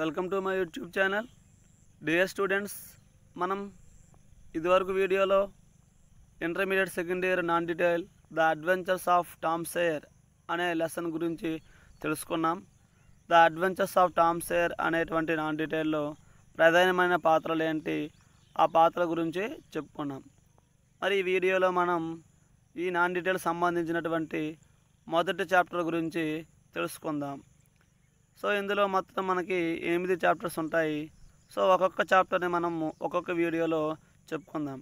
welcome to my YouTube channel dear students మనం ఇదివరకు వీడియోలో intermediate second year non detail the adventures of Tom Sawyer అనే lesson గురించి తెలుసుకున్నాం the adventures of Tom Sawyer అనేటువంటి non డీటెయిల్లో ప్రధానమైన పాత్రలు ఏంటి ఆ పాత్ర గురించి చెప్పుకున్నాం మరి ఈ వీడియోలో మనం ఈ నాన్ డీటెయిల్ సంబంధించినటువంటి మొదటి చాప్టర్ గురించి తెలుసుకుందాం సో ఇందులో మొత్తం మనకి ఎనిమిది చాప్టర్స్ ఉంటాయి సో ఒక్కొక్క చాప్టర్ని మనం ఒక్కొక్క వీడియోలో చెప్పుకుందాం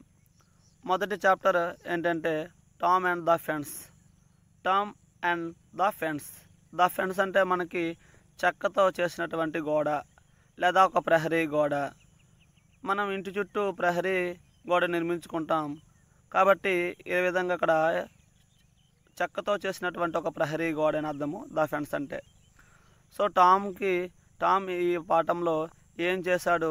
మొదటి చాప్టర్ ఏంటంటే Tom and the fence Tom and the fence the fence అంటే మనకి చెక్కతో చేసినటువంటి గోడ లేదా ఒక ప్రహరీ గోడ మనం ఇంటి చుట్టూ ప్రహరీ గోడ నిర్మించుకుంటాం కాబట్టి ఏ విధంగా అక్కడ చెక్కతో చేసినటువంటి ఒక ప్రహరీ గోడ అని అర్థము ద ఫ్రెండ్స్ అంటే సో టామ్కి టామ్ ఈ పాఠంలో ఏం చేశాడు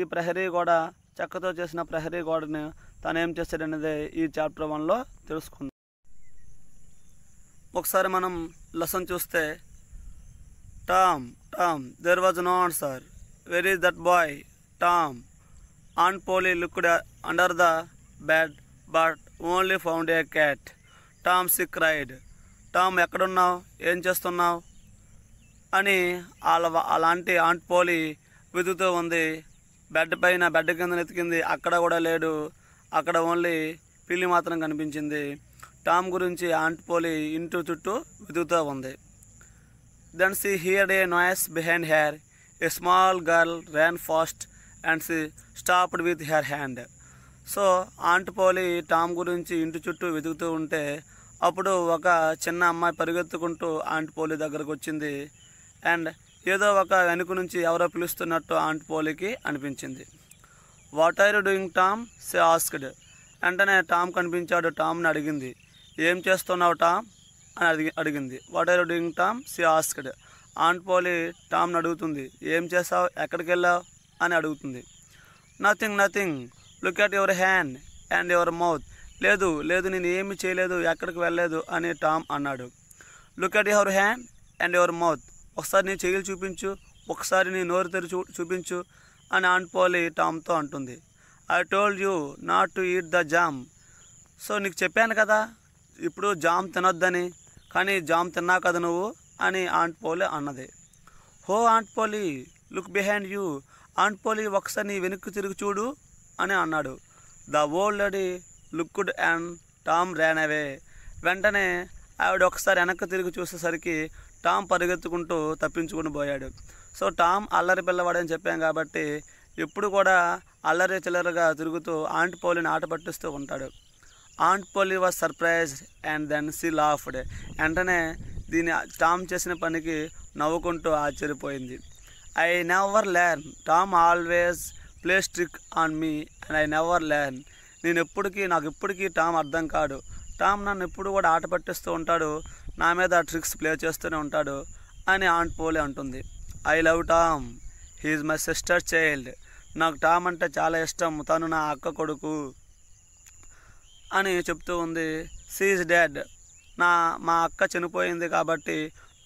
ఈ ప్రహరీ గోడ చెక్కతో చేసిన ప్రహరీ గోడని తను ఏం అనేది ఈ చాప్టర్ వన్లో తెలుసుకుందాం ఒకసారి మనం లెసన్ చూస్తే Tom Tom there was no answer where is that boy Tom Aunt Polly looked under the bed but only found a cat Tom she cried Tom ఎక్కడున్నావు ఏం చేస్తున్నావు అని వాళ్ళ అలాంటి ఆంట్ పోలి వెతుకుతూ ఉంది బెడ్ పైన బెడ్ కింద వెతికింది అక్కడ కూడా లేడు అక్కడ ఓన్లీ పిల్లి మాత్రం కనిపించింది టామ్ గురించి ఆంట్ పోలి ఇంటి చుట్టూ వెతుకుతూ ఉంది then she hear a noise behind her a small girl ran fast and she stopped with her hand so Aunt Polly Tom గురించి ఇంటి చుట్టూ వెతుకుతూ ఉంటే అప్పుడు ఒక చిన్న అమ్మాయి పరిగెత్తుకుంటూ ఆంట్ పోలి దగ్గరకు వచ్చింది అండ్ ఏదో ఒక వెనుక నుంచి ఎవరో పిలుస్తున్నట్టు ఆంట్ పోలికి అనిపించింది what are you doing Tom she asked వెంటనే టామ్ కనిపించాడు టామ్ని అడిగింది ఏం చేస్తున్నావు టామ్ అని అడిగి అడిగింది what are you doing Tom she asked Aunt Polly టామ్ని అడుగుతుంది ఏం చేసావు ఎక్కడికి వెళ్ళావు అని అడుగుతుంది nothing nothing look at your hand and your mouth లేదు లేదు నేను ఏమి చేయలేదు ఎక్కడికి వెళ్ళలేదు అని టామ్ అన్నాడు look at your hand and your mouth ఒకసారి నీ చెయ్యలు చూపించు ఒకసారి నీ నోరు తెరి చూ చూపించు అని ఆంట్ టామ్తో అంటుంది I told you not to eat the jam so నీకు చెప్పాను కదా ఇప్పుడు జామ్ తినొద్దని కానీ జామ్ తిన్నా కదా నువ్వు అని ఆంట్ అన్నది oh Aunt Polly look behind you Aunt Polly ఒకసారి నీ వెనక్కి తిరిగి చూడు అని అన్నాడు the old lady looked and Tom ran away వెంటనే ఆవిడ ఒకసారి వెనక్కి తిరిగి చూసేసరికి టామ్ పరిగెత్తుకుంటూ తప్పించుకుని పోయాడు సో టామ్ అల్లరి పిల్లవాడని చెప్పాం కాబట్టి ఎప్పుడు కూడా అల్లరి చిల్లరగా తిరుగుతూ ఆంట్ పోలిని ఆట పట్టిస్తూ ఉంటాడు Aunt Polly was surprise and then she laughed వెంటనే దీని టామ్ చేసిన పనికి నవ్వుకుంటూ ఆశ్చర్యపోయింది I never learn Tom always play trick on me and I never learn నేను ఎప్పటికీ నాకు ఇప్పటికీ టామ్ అర్థం కాడు టామ్ నన్ను ఎప్పుడు కూడా ఆట పట్టిస్తూ ఉంటాడు నా మీద ట్రిక్స్ ప్లే చేస్తూనే ఉంటాడు అని ఆంట్ పోలే అంటుంది I love Tom he my sister child నాకు టామ్ అంటే చాలా ఇష్టం తను నా అక్క కొడుకు అని చెప్తూ ఉంది సీజ్ డాడ్ నా మా అక్క చనిపోయింది కాబట్టి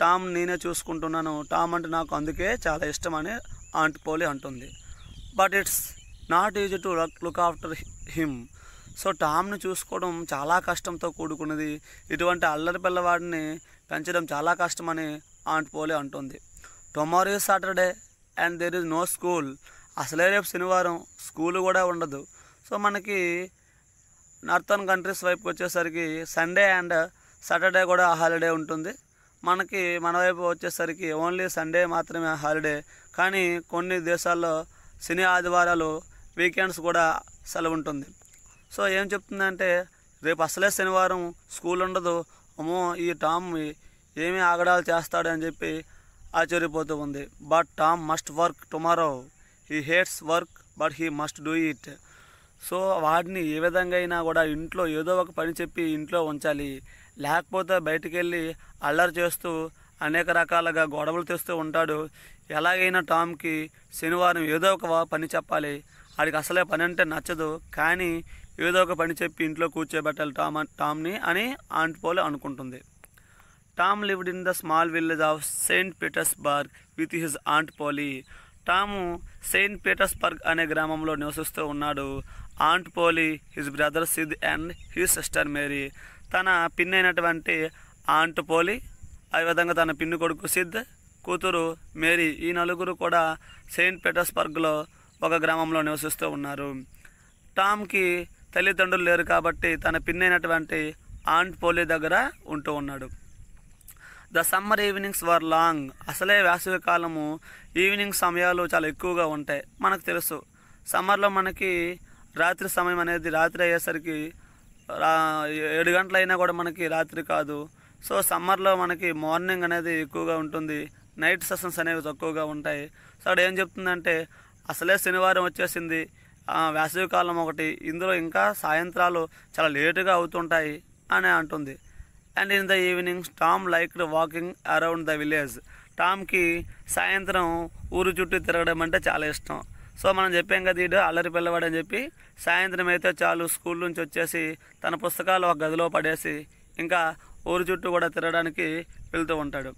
టామ్ నేనే చూసుకుంటున్నాను టామ్ అంటే నాకు అందుకే చాలా ఇష్టం అని ఆంట్ పోలి అంటుంది but it's not easy to look after him so టామ్ను చూసుకోవడం చాలా కష్టంతో కూడుకున్నది ఇటువంటి అల్లరి పిల్లవాడిని పెంచడం చాలా కష్టమని ఆంట్ పోలే అంటుంది tomorrow is Saturday and there is no school అసలే రేపు శనివారం స్కూల్ కూడా ఉండదు సో మనకి నార్థన్ కంట్రీస్ వైపుకి వచ్చేసరికి సండే అండ్ సాటర్డే కూడా హాలిడే ఉంటుంది మనకి మన వైపు వచ్చేసరికి ఓన్లీ సండే మాత్రమే హాలిడే కానీ కొన్ని దేశాల్లో శని ఆదివారాలు వీకెండ్స్ కూడా సెలవు ఉంటుంది సో ఏం చెప్తుందంటే రేపు అసలే శనివారం స్కూల్ ఉండదు అమ్మో ఈ టామ్ ఏమి ఆగడాలు చేస్తాడని చెప్పి ఆశ్చర్యపోతూ ఉంది but Tom must work tomorrow he hates work but he must do it so వాడిని ఏ విధంగా అయినా కూడా ఇంట్లో ఏదో ఒక పని చెప్పి ఇంట్లో ఉంచాలి లేకపోతే బయటికి వెళ్ళి అల్లరి చేస్తూ అనేక రకాలుగా గొడవలు తెస్తూ ఉంటాడు ఎలాగైనా టామ్కి శనివారం ఏదో ఒక పని చెప్పాలి వాడికి అసలే పని అంటే నచ్చదు కానీ ఏదో ఒక పని చెప్పి ఇంట్లో కూర్చోబెట్టాలి టామ్ టామ్ని అని ఆంట్ పోలే అనుకుంటుంది Tom lived in the small village of Saint Petersburg with his Aunt Polly Tom Saint Petersburg అనే గ్రామంలో నివసిస్తూ ఉన్నాడు Aunt Polly his brother Sid and his sister Mary తన పిన్ అయినటువంటి ఆంట్ పోలి అదేవిధంగా తన పిన్ను కొడుకు సిద్ కూతురు మేరీ ఈ నలుగురు కూడా సెయింట్ పీటర్స్బర్గ్లో ఒక గ్రామంలో నివసిస్తూ ఉన్నారు టామ్కి తల్లిదండ్రులు లేరు కాబట్టి తన పిన్నైనటువంటి ఆంట్ పోలి దగ్గర ఉంటూ ఉన్నాడు the summer evenings were long అసలే వేసవి కాలము ఈవినింగ్ సమయాలు చాలా ఎక్కువగా ఉంటాయి మనకు తెలుసు సమ్మర్లో మనకి రాత్రి సమయం అనేది రాత్రి అయ్యేసరికి ఏడు గంటలైనా కూడా మనకి రాత్రి కాదు సో సమ్మర్లో మనకి మార్నింగ్ అనేది ఎక్కువగా ఉంటుంది నైట్ సెషన్స్ అనేవి తక్కువగా ఉంటాయి సో అక్కడ ఏం చెప్తుందంటే అసలే శనివారం వచ్చేసింది వేసవికాలం ఒకటి ఇందులో ఇంకా సాయంత్రాలు చాలా లేటుగా అవుతుంటాయి అని అంటుంది and in the evening Tom liked walking around the village టామ్కి సాయంత్రం ఊరు చుట్టూ తిరగడం అంటే చాలా ఇష్టం సో మనం చెప్పాం కదా ఇటు అల్లరి పిల్లవాడు అని చెప్పి సాయంత్రం అయితే చాలు స్కూల్ నుంచి వచ్చేసి తన పుస్తకాలు ఒక గదిలో పడేసి ఇంకా ఊరు చుట్టూ కూడా తిరగడానికి వెళ్తూ ఉంటాడు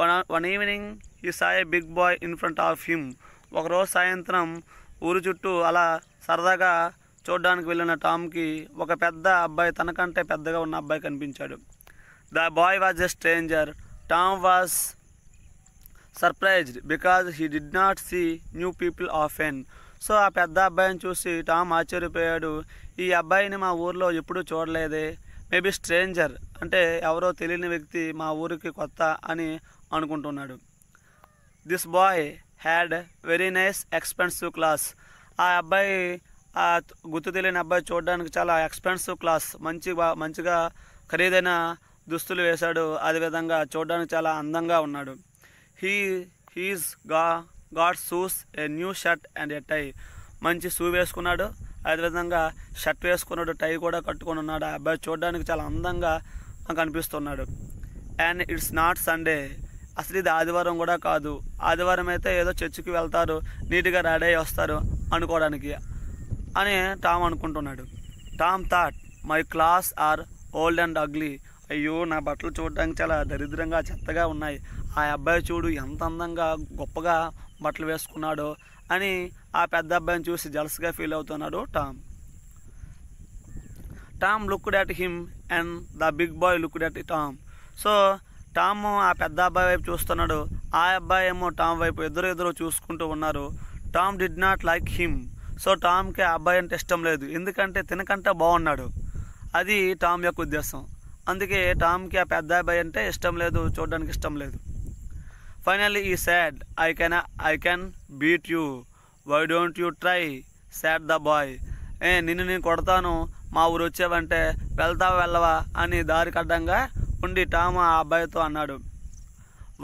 one one evening he saw big boy in front of him ఒకరోజు సాయంత్రం ఊరు చుట్టూ అలా సరదాగా చూడడానికి వెళ్ళిన టామ్కి ఒక పెద్ద అబ్బాయి తనకంటే పెద్దగా ఉన్న అబ్బాయి కనిపించాడు the boy was a stranger Tom was surprised because he did not see new people often so ఆ పెద్ద అబ్బాయిని చూసి టామ్ ఆశ్చర్యపోయాడు ఈ అబ్బాయిని మా ఊర్లో ఎప్పుడూ చూడలేదే మేబీ స్ట్రేంజర్ అంటే ఎవరో తెలియని వ్యక్తి మా ఊరికి కొత్త అని అనుకుంటున్నాడు this boy had very nice expensive clothes ఆ అబ్బాయి ఆ గుర్తు తెలియని అబ్బాయి చూడడానికి చాలా ఎక్స్పెన్సివ్ క్లాస్ మంచి మంచిగా ఖరీదైన దుస్తులు వేశాడు అదేవిధంగా చూడడానికి చాలా అందంగా ఉన్నాడు హీ హీస్ గా got shoes a new shirt and a tie మంచి షూ వేసుకున్నాడు అదేవిధంగా షర్ట్ వేసుకున్నాడు టై కూడా కట్టుకొని ఉన్నాడు ఆ అబ్బాయి చూడడానికి చాలా అందంగా కనిపిస్తున్నాడు అండ్ ఇట్స్ నాట్ సండే అసలు ఇది ఆదివారం కూడా కాదు ఆదివారం అయితే ఏదో చర్చికి వెళ్తారు నీట్గా రెడీ వస్తారు అనుకోవడానికి అని టామ్ అనుకుంటున్నాడు Tom thought my clothes are old and ugly అయ్యో నా బట్టలు చూడడానికి చాలా దరిద్రంగా చెత్తగా ఉన్నాయి ఆ అబ్బాయి చూడు ఎంత అందంగా గొప్పగా బట్టలు వేసుకున్నాడో అని ఆ పెద్ద అబ్బాయిని చూసి జలస్గా ఫీల్ అవుతున్నాడు Tom Tom looked at him and the big boy looked at Tom so Tom ఆ పెద్ద అబ్బాయి వైపు చూస్తున్నాడు ఆ అబ్బాయి ఏమో టామ్ వైపు ఎదురు ఎదురు చూసుకుంటూ ఉన్నారు Tom did not like him so టామ్కి ఆ అబ్బాయి అంటే ఇష్టం లేదు ఎందుకంటే తినకంటే బాగున్నాడు అది టామ్ యొక్క ఉద్దేశం అందుకే టామ్కి ఆ పెద్ద అబ్బాయి అంటే ఇష్టం లేదు చూడడానికి ఇష్టం లేదు finally he said I can I can beat you why don't you try said the boy ఏ నిన్ను నేను కొడతాను మా ఊరు వచ్చావంటే వెళ్తావా వెళ్ళవా అని దారి కడ్డంగా ఉండి టామ్ ఆ అబ్బాయితో అన్నాడు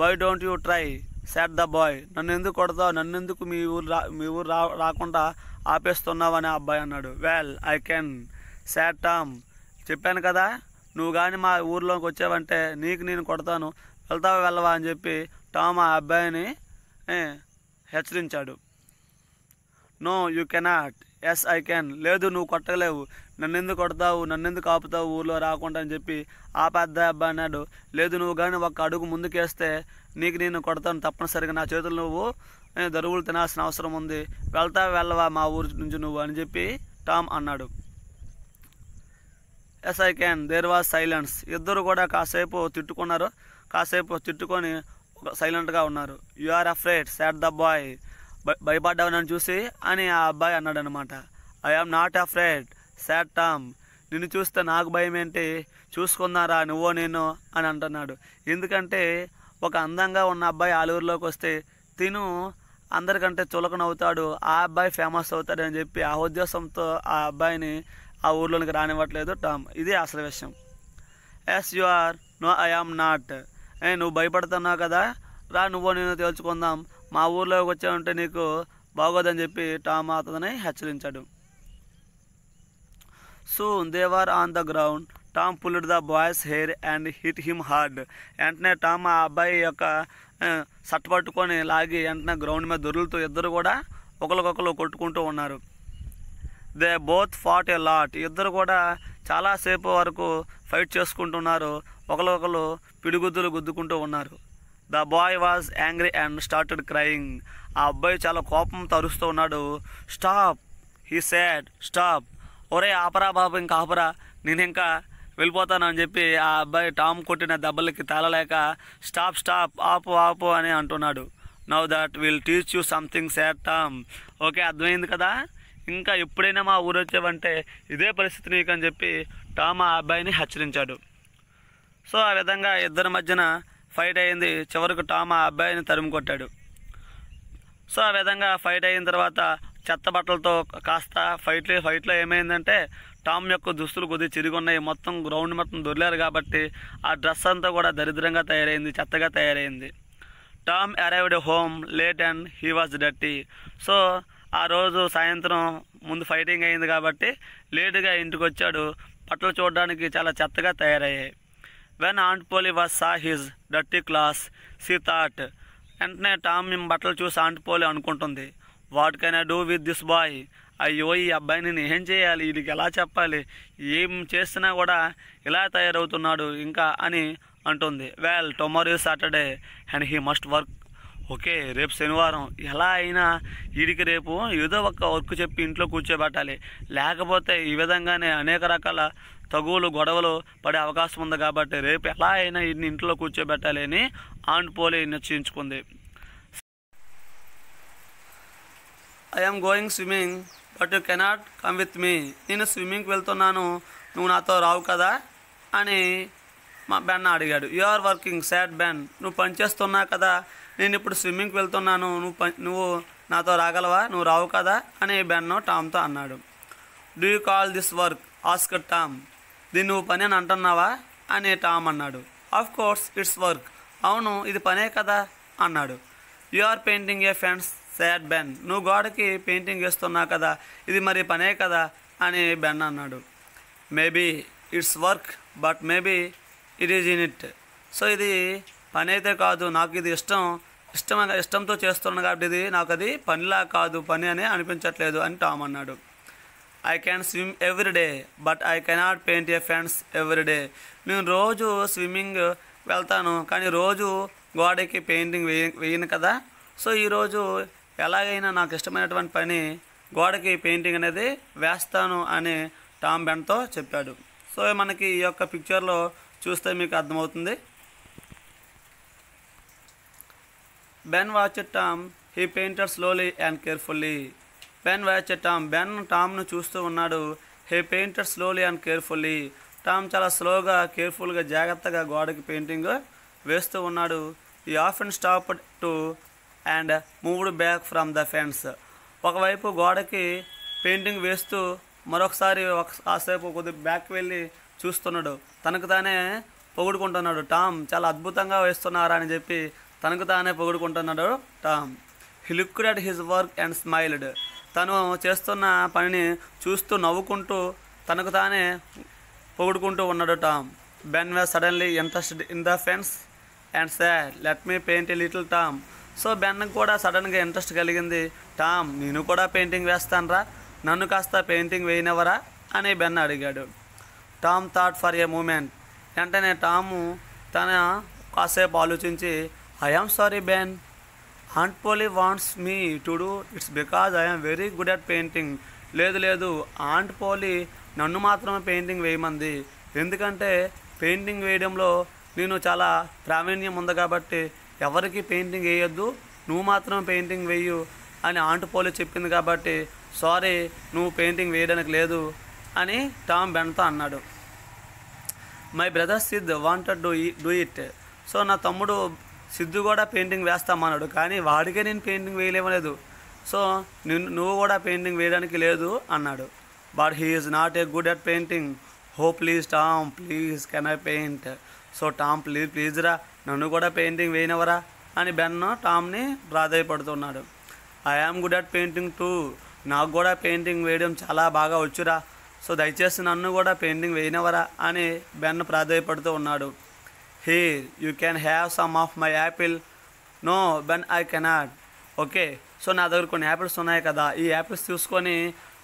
why don't you try said the boy నన్ను ఎందుకు కొడతావు నన్ను ఎందుకు మీ ఊరు రా మీ ఊరు రా రాకుండా ఆపేస్తున్నావు అని అబ్బాయి అన్నాడు well I can said Tom చెప్పాను కదా నువ్వు కానీ మా ఊర్లోకి వచ్చావంటే నీకు నేను కొడతాను వెళ్తావా వెళ్ళవా అని చెప్పి టామ్ ఆ అబ్బాయిని హెచ్చరించాడు no you cannot yes I can లేదు నువ్వు కొట్టలేవు నన్నెందుకు కొడతావు నన్నెందుకు ఆపుతావు ఊళ్ళో రాకుండా అని చెప్పి ఆ పెద్ద అబ్బాయి అన్నాడు లేదు నువ్వు కానీ ఒక అడుగు ముందుకేస్తే నీకు నేను కొడతాను తప్పనిసరిగా నా చేతులు నువ్వు దరువులు తినాల్సిన అవసరం ఉంది వెళ్తా వెళ్ళవా మా ఊరి నుంచి నువ్వు అని చెప్పి టామ్ అన్నాడు yes I can there was silence ఇద్దరు కూడా కాసేపు తిట్టుకున్నారు కాసేపు తిట్టుకొని సైలెంట్గా ఉన్నారు you are afraid said the boy భయపడ్డావు నన్ను చూసి అని ఆ అబ్బాయి అన్నాడు అనమాట am not afraid said Tom నిన్ను చూస్తే నాకు భయం ఏంటి చూసుకున్నారా నువ్వో నేను అని అంటున్నాడు ఎందుకంటే ఒక అందంగా ఉన్న అబ్బాయి ఆలూరులోకి వస్తే తిను అందరికంటే చులకనవుతాడు ఆ అబ్బాయి ఫేమస్ అవుతాడని చెప్పి ఆ ఉద్దేశంతో ఆ అబ్బాయిని ఆ ఊర్లోనికి రానివ్వట్లేదు టామ్ ఇది అసలు విషయం yes you are no I am not ఏ నువ్వు భయపడుతున్నావు కదా రా నువ్వు నేను తేల్చుకుందాం మా ఊర్లోకి వచ్చావంటే నీకు బాగోదని చెప్పి టామ్ అతని హెచ్చరించాడు so they were on the ground Tom pulled the boy's hair and hit him hard వెంటనే టామ్ ఆ అబ్బాయి యొక్క సట్ పట్టుకొని లాగి వెంటనే గ్రౌండ్ మీద దొరులుతూ ఇద్దరు కూడా ఒకరికొకరు కొట్టుకుంటూ ఉన్నారు they both fought a lot ఇద్దరు కూడా చాలాసేపు వరకు ఫైట్ చేసుకుంటున్నారు ఒకరికొకరు పిడిగుద్దులు గుద్దుకుంటూ ఉన్నారు the boy was angry and started crying ఆ అబ్బాయి చాలా కోపం తరుస్తూ ఉన్నాడు స్టాప్ హీ సాడ్ స్టాప్ ఒరే ఆపరా బాబు ఇంకా ఆపరా నేను ఇంకా వెళ్ళిపోతాను అని చెప్పి ఆ అబ్బాయి టామ్ కొట్టిన దెబ్బలకి తాళలేక స్టాప్ స్టాప్ ఆపు ఆపు అని అంటున్నాడు now that will teach you something said Tom okay అర్థమైంది కదా ఇంకా ఎప్పుడైనా మా ఊరు వచ్చావంటే ఇదే పరిస్థితి నీకు అని చెప్పి టామ్ ఆ అబ్బాయిని హెచ్చరించాడు సో ఆ విధంగా ఇద్దరి మధ్యన ఫైట్ అయింది చివరకు టామ్ ఆ అబ్బాయిని తరిమి కొట్టాడు సో ఆ విధంగా ఫైట్ అయిన తర్వాత చెత్త బట్టలతో కాస్త ఫైట్లో ఫైట్లో ఏమైందంటే టామ్ యొక్క దుస్తులు కొద్దిగా ఉన్నాయి మొత్తం గ్రౌండ్ మొత్తం దొరలేరు కాబట్టి ఆ డ్రెస్ అంతా కూడా దరిద్రంగా తయారైంది చెత్తగా తయారైంది Tom arrived home late and he was dirty so ఆ రోజు సాయంత్రం ముందు ఫైటింగ్ అయింది కాబట్టి లేటుగా ఇంటికి వచ్చాడు బట్టలు చూడడానికి చాలా చెత్తగా తయారయ్యాయి when Aunt Polly was saw his dirty clothes she thought వెంటనే టామ్ బట్టలు చూసి ఆంట్ పోలీ అనుకుంటుంది what can I do with this boy అయ్యో ఈ అబ్బాయిని నేను ఏం చేయాలి వీడికి ఎలా చెప్పాలి ఏం చేసినా కూడా ఇలా తయారవుతున్నాడు ఇంకా అని అంటుంది well tomorrow Saturday and he must work okay రేపు శనివారం ఎలా అయినా వీడికి రేపు ఏదో ఒక వర్క్ చెప్పి ఇంట్లో కూర్చోబెట్టాలి లేకపోతే ఈ విధంగానే అనేక రకాల తగువులు గొడవలు పడే అవకాశం ఉంది కాబట్టి రేపు ఎలా అయినా వీడిని ఇంట్లో కూర్చోబెట్టాలి అని ఆండ్ పోలే నిశ్చయించుకుంది I am going swimming but you cannot come with me నేను స్విమ్మింగ్కి వెళ్తున్నాను నువ్వు నాతో రావు కదా అని మా బెన్ అడిగాడు you are working said Ben నువ్వు పనిచేస్తున్నా కదా నేను ఇప్పుడు స్విమ్మింగ్కి వెళ్తున్నాను నువ్వు నువ్వు నాతో రాగలవా నువ్వు రావు కదా అని బెన్ను టామ్తో అన్నాడు do you call this work ask Tom దీన్ని నువ్వు పని అని అంటున్నావా అని టామ్ అన్నాడు ఆఫ్ కోర్స్ ఇట్స్ వర్క్ అవును ఇది పనే కదా అన్నాడు you are painting a fence said Ben నువ్వు గోడకి పెయింటింగ్ వేస్తున్నావు కదా ఇది మరి పనే కదా అని బెన్ అన్నాడు maybe it's work but maybe it is in it so ఇది పని అయితే కాదు నాకు ఇది ఇష్టం ఇష్టం ఇష్టంతో చేస్తున్నాను కాబట్టి ఇది నాకు అది పనిలా కాదు పని అని అనిపించట్లేదు అని టామ్ అన్నాడు I can swim every day but I cannot paint a fence every day నేను రోజు స్విమ్మింగ్ వెళ్తాను కానీ రోజు గోడకి పెయింటింగ్ వేయ వేయను కదా సో ఈరోజు ఎలాగైనా నాకు ఇష్టమైనటువంటి పని గోడకి పెయింటింగ్ అనేది వేస్తాను అని టామ్ బెండ్తో చెప్పాడు సో మనకి ఈ యొక్క పిక్చర్లో చూస్తే మీకు అర్థమవుతుంది Ben watch Tom he painted slowly and carefully Ben watch Tom Ben టామ్ను చూస్తూ ఉన్నాడు he painted slowly and carefully Tom చాలా స్లోగా కేర్ఫుల్గా జాగ్రత్తగా గోడకి పెయింటింగ్ వేస్తూ ఉన్నాడు he off and stop to and moved back from the fence ఒకవైపు గోడకి పెయింటింగ్ వేస్తూ మరొకసారి ఒక కాసేపు కొద్దిగా బ్యాక్ వెళ్ళి చూస్తున్నాడు తనకు తానే పొగుడుకుంటున్నాడు టామ్ చాలా అద్భుతంగా వేస్తున్నారా అని చెప్పి తనకు తానే పొగుడుకుంటున్నాడు Tom he looked at his work and smiled తను చేస్తున్న పనిని చూస్తూ నవ్వుకుంటూ తనకు తానే పొగుడుకుంటూ ఉన్నాడు Tom Ben was suddenly interest in the fence and said let me paint little Tom so బెన్నకు కూడా సడన్గా ఇంట్రెస్ట్ కలిగింది టామ్ నేను కూడా పెయింటింగ్ వేస్తానరా నన్ను కాస్త పెయింటింగ్ వేయనివ్వరా అని బెన్ అడిగాడు Tom thought for a moment వెంటనే టాము తన కాసేపు ఆలోచించి am sorry Ben Aunt Polly wants me to do it's because I'm very good at painting లేదు లేదు ఆంట్ పోలీ నన్ను మాత్రమే పెయింటింగ్ వేయమంది ఎందుకంటే పెయింటింగ్ వేయడంలో నేను చాలా ప్రావీణ్యం ఉంది కాబట్టి ఎవరికి పెయింటింగ్ వేయొద్దు నువ్వు మాత్రం పెయింటింగ్ వేయు అని పోలి చెప్పింది కాబట్టి సారీ నువ్వు పెయింటింగ్ వేయడానికి లేదు అని టామ్ బెన్తో అన్నాడు my brother Sid wanted do do it so నా తమ్ముడు సిద్ధు కూడా పెయింటింగ్ వేస్తామన్నాడు కానీ వాడికే నేను పెయింటింగ్ వేయలేవలేదు సో నువ్వు కూడా పెయింటింగ్ వేయడానికి లేదు అన్నాడు but he is not a good at painting oh please Tom please can I paint so Tom please please రా నన్ను కూడా పెయింటింగ్ వేయనవరా అని బెన్న టామ్ని ప్రాధాయపడుతున్నాడు I am good at painting too నాకు కూడా పెయింటింగ్ వేయడం చాలా బాగా వచ్చురా సో దయచేసి నన్ను కూడా పెయింటింగ్ వేయనవరా అని బెన్ను ప్రాధాయపడుతూ ఉన్నాడు he you can have some of my apple no Ben I cannot okay so నా దగ్గర కొన్ని యాపిల్స్ ఉన్నాయి కదా ఈ యాపిల్స్ చూసుకొని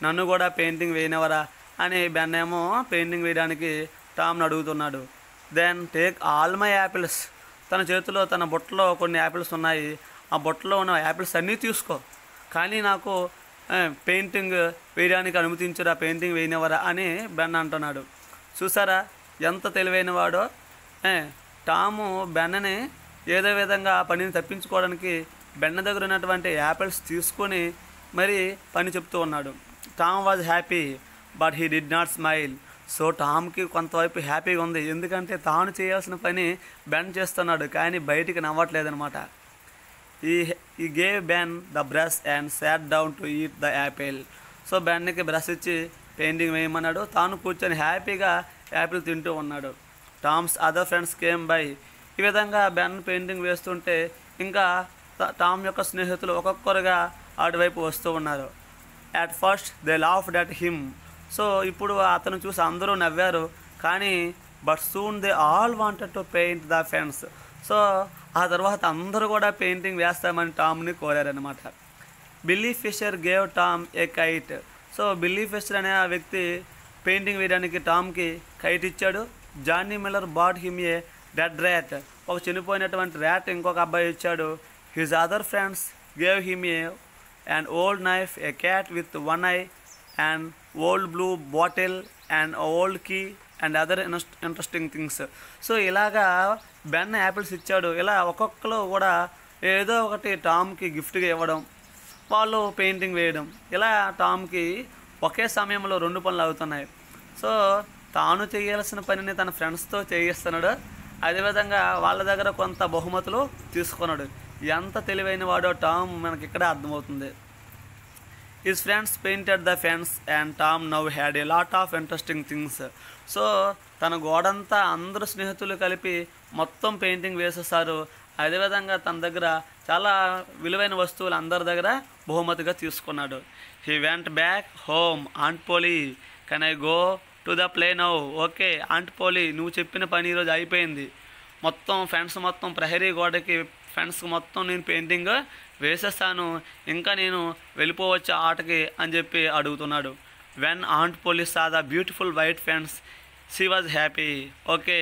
నన్ను కూడా పెయింటింగ్ వేయనవరా అని బెన్ ఏమో పెయింటింగ్ వేయడానికి టామ్ని అడుగుతున్నాడు then take all my apples తన చేతిలో తన బుట్టలో కొన్ని యాపిల్స్ ఉన్నాయి ఆ బుట్టలో ఉన్న యాపిల్స్ అన్నీ తీసుకో కానీ నాకు పెయింటింగ్ వేయడానికి అనుమతించరా పెయింటింగ్ వేయనివరా అని బెన్ అంటున్నాడు చూసారా ఎంత తెలివైన వాడో టాము బెన్నని ఏదో విధంగా ఆ పనిని తప్పించుకోవడానికి బెన్న దగ్గర ఉన్నటువంటి యాపిల్స్ తీసుకొని మరి పని చెప్తూ ఉన్నాడు Tom was happy but he did not smile so టామ్కి కొంతవైపు హ్యాపీగా ఉంది ఎందుకంటే తాను చేయాల్సిన పని బెన్ చేస్తున్నాడు కానీ బయటికి నవ్వట్లేదనమాట he he gave Ben the brush and sat down to eat the apple so బెన్కి బ్రష్ ఇచ్చి పెయింటింగ్ వేయమన్నాడు తాను కూర్చొని హ్యాపీగా యాపిల్ తింటూ ఉన్నాడు Tom's other friends came by ఈ విధంగా బెన్ పెయింటింగ్ వేస్తుంటే ఇంకా టామ్ యొక్క స్నేహితులు ఒక్కొక్కరుగా అటువైపు వస్తూ ఉన్నారు at first they laughed at him so ఇప్పుడు అతను చూసి అందరూ నవ్వారు కానీ but soon they all wanted to paint the fence so ఆ తర్వాత అందరూ కూడా పెయింటింగ్ వేస్తామని టామ్ని కోరారనమాట Billy Fisher gave Tom a kite so Billy Fisher అనే ఆ వ్యక్తి పెయింటింగ్ వేయడానికి టామ్కి కైట్ ఇచ్చాడు జానీ మిల్లర్ బాడ్ హిమ్ ఏ డెడ్ ర్యాట్ ఒక చనిపోయినటువంటి ర్యాట్ ఇంకొక అబ్బాయి ఇచ్చాడు his other friends gave him a an old knife a cat with one eye an old blue bottle an old key and other interesting things so ఇలాగా Ben apples ఇచ్చాడు ఇలా ఒక్కొక్కరు కూడా ఏదో ఒకటి టామ్కి గిఫ్ట్గా ఇవ్వడం వాళ్ళు పెయింటింగ్ వేయడం ఇలా టామ్కి ఒకే సమయంలో రెండు పనులు అవుతున్నాయి సో తాను చేయాల్సిన పనిని తన ఫ్రెండ్స్తో చేయిస్తున్నాడు అదేవిధంగా వాళ్ళ దగ్గర కొంత బహుమతులు తీసుకున్నాడు ఎంత తెలివైన వాడో టామ్ మనకి ఇక్కడే అర్థమవుతుంది His friends painted the fence and Tom now had a lot of interesting things so తన గోడంతా అందరూ స్నేహితులు కలిపి మొత్తం పెయింటింగ్ వేసేసారు అదేవిధంగా తన దగ్గర చాలా విలువైన వస్తువులు అందరి దగ్గర బహుమతిగా తీసుకున్నాడు he went back home Aunt Polly can I go to the play now okay Aunt Polly నువ్వు చెప్పిన పని ఈరోజు అయిపోయింది మొత్తం ఫ్రెండ్స్ మొత్తం ప్రహరీ గోడకి ఫ్రెండ్స్ మొత్తం నేను పెయింటింగ్ వేసేస్తాను ఇంకా నేను వెళ్ళిపోవచ్చు ఆటకి అని చెప్పి అడుగుతున్నాడు when Aunt Polly saw the beautiful white fence she was happy okay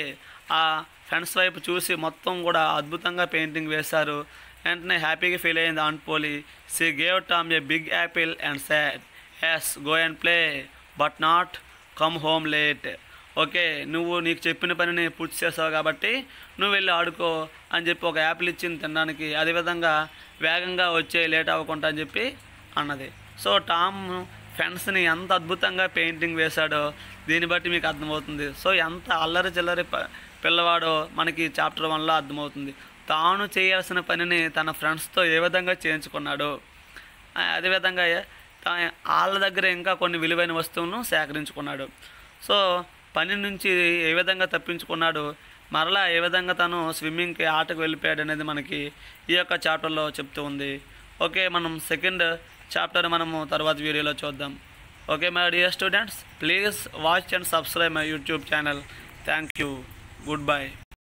ఆ ఫ్రెండ్స్ వైపు చూసి మొత్తం కూడా అద్భుతంగా పెయింటింగ్ వేశారు వెంటనే హ్యాపీగా ఫీల్ అయింది Aunt Polly she gave Tom a big apple and said yes go and play but not come home late okay నువ్వు నీకు చెప్పిన పనిని పూర్తి చేస్తావు కాబట్టి నువ్వు వెళ్ళి ఆడుకో అని చెప్పి ఒక యాపిల్ ఇచ్చింది తినడానికి అదేవిధంగా వేగంగా వచ్చే లేట్ అవ్వకుండా అని చెప్పి అన్నది సో టామ్ ఫ్రెండ్స్ని ఎంత అద్భుతంగా పెయింటింగ్ వేశాడో దీన్ని బట్టి మీకు అర్థమవుతుంది సో ఎంత అల్లరి చిల్లరి పిల్లవాడో మనకి చాప్టర్ వన్లో అర్థమవుతుంది తాను చేయాల్సిన పనిని తన ఫ్రెండ్స్తో ఏ విధంగా చేయించుకున్నాడు అదేవిధంగా వాళ్ళ దగ్గర ఇంకా కొన్ని విలువైన వస్తువులను సేకరించుకున్నాడు సో పని నుంచి ఏ విధంగా తప్పించుకున్నాడు మరలా ఏ విధంగా తను స్విమ్మింగ్కి ఆటకు వెళ్ళిపోయాడు అనేది మనకి ఈ యొక్క చాప్టర్లో చెప్తూ ఉంది ఓకే మనం సెకండ్ చాప్టర్ మనము తర్వాత వీడియోలో చూద్దాం okay my dear students please watch and subscribe my YouTube channel thank you good by